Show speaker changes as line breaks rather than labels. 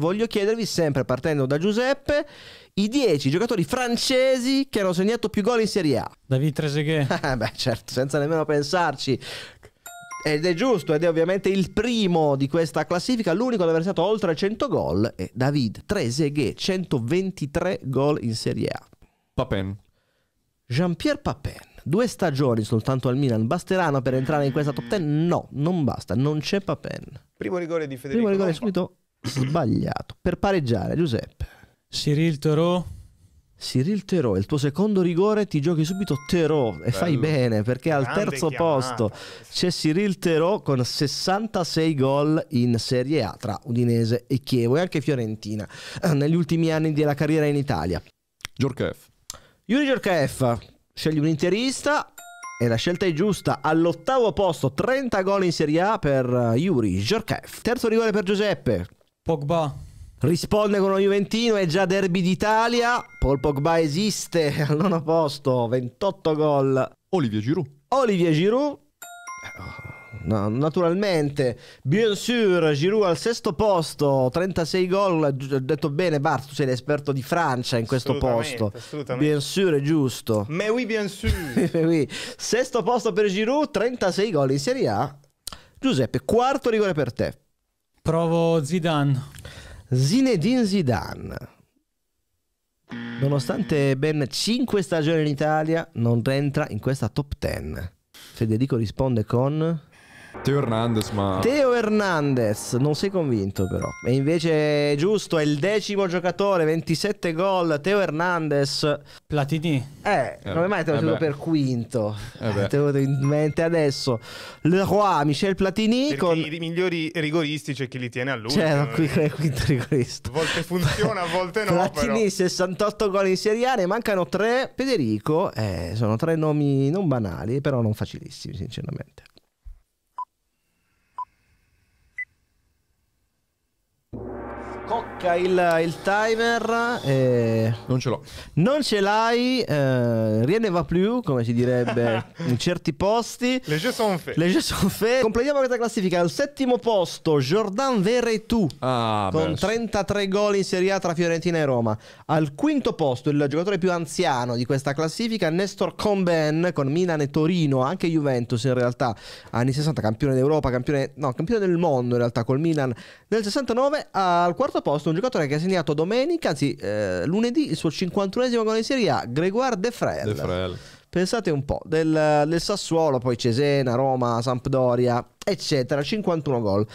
Voglio chiedervi sempre, partendo da Giuseppe, i 10 giocatori francesi che hanno segnato più gol in Serie A. David Trezeguet. Eh, beh, certo, senza nemmeno pensarci. Ed è giusto, ed è ovviamente il primo di questa classifica, l'unico ad aver segnato oltre 100 gol, è David Trezeguet, 123 gol in Serie A. Papen. Jean-Pierre Papen. Due stagioni soltanto al Milan basteranno per entrare in questa top 10? No, non basta, non c'è Papen. Primo rigore di Federico. Primo rigore Lomba. subito Sbagliato. Per pareggiare, Giuseppe. Cyril Thoreau. Cyril Terò, il tuo secondo rigore ti giochi subito Terò e fai bene perché Grande al terzo chiamata. posto c'è Cyril Terò con 66 gol in Serie A tra Udinese e Chievo e anche Fiorentina eh, negli ultimi anni della carriera in Italia. Giorkaef. Yuri Giorkaef scegli un interista e la scelta è giusta, all'ottavo posto 30 gol in Serie A per eh, Yuri Giorkaef. Terzo rigore per Giuseppe, Pogba. Risponde con lo Juventino, è già derby d'Italia. Paul Pogba esiste al nono posto, 28 gol. Olivier Giroud. Olivier Giroud. Eh, no, naturalmente, bien sûr, Giroud al sesto posto, 36 gol. Ho detto bene, Bart, tu sei l'esperto di Francia in questo posto. Bien sûr, è giusto. Mais oui, bien sûr. Sesto posto per Giroud, 36 gol in Serie A. Giuseppe, quarto rigore per te. Provo Zidane. Zinedine Zidane. Nonostante ben 5 stagioni in Italia, non rientra in questa top 10. Federico risponde con Teo Hernandez, ma... Teo Hernandez, non sei convinto però. E invece è giusto, è il decimo giocatore, 27 gol, Teo Hernandez. Platini. Eh, eh non mai te lo eh per quinto. Eh, eh te lo in mente adesso. Le Roi, Michel Platini Perché con... i migliori rigoristi c'è chi li tiene a lui. Cioè, qui eh. è il quinto rigorista. A volte funziona, a volte no. Platini, però. 68 gol in Serie A, ne mancano tre. Federico, eh, sono tre nomi non banali, però non facilissimi, sinceramente. Cocca il, il timer. E... Non ce l'ho. Non ce l'hai, eh, rien ne va più, come si direbbe in certi posti. Le jeux sont faits. Le jeux sont faits. Completiamo questa classifica. Al settimo posto, Jordan Veretout ah, con beh. 33 gol in Serie A tra Fiorentina e Roma. Al quinto posto, il giocatore più anziano di questa classifica, Nestor Comben con Milan e Torino, anche Juventus in realtà, anni 60, campione d'Europa, campione, no, campione del mondo in realtà col Milan nel 69. Al quarto quarto posto un giocatore che ha segnato domenica, anzi eh, lunedì, il suo 51esimo gol in Serie A, Gregoire De Frel. De Frel. Pensate un po', del, del Sassuolo, poi Cesena, Roma, Sampdoria, eccetera, 51 gol.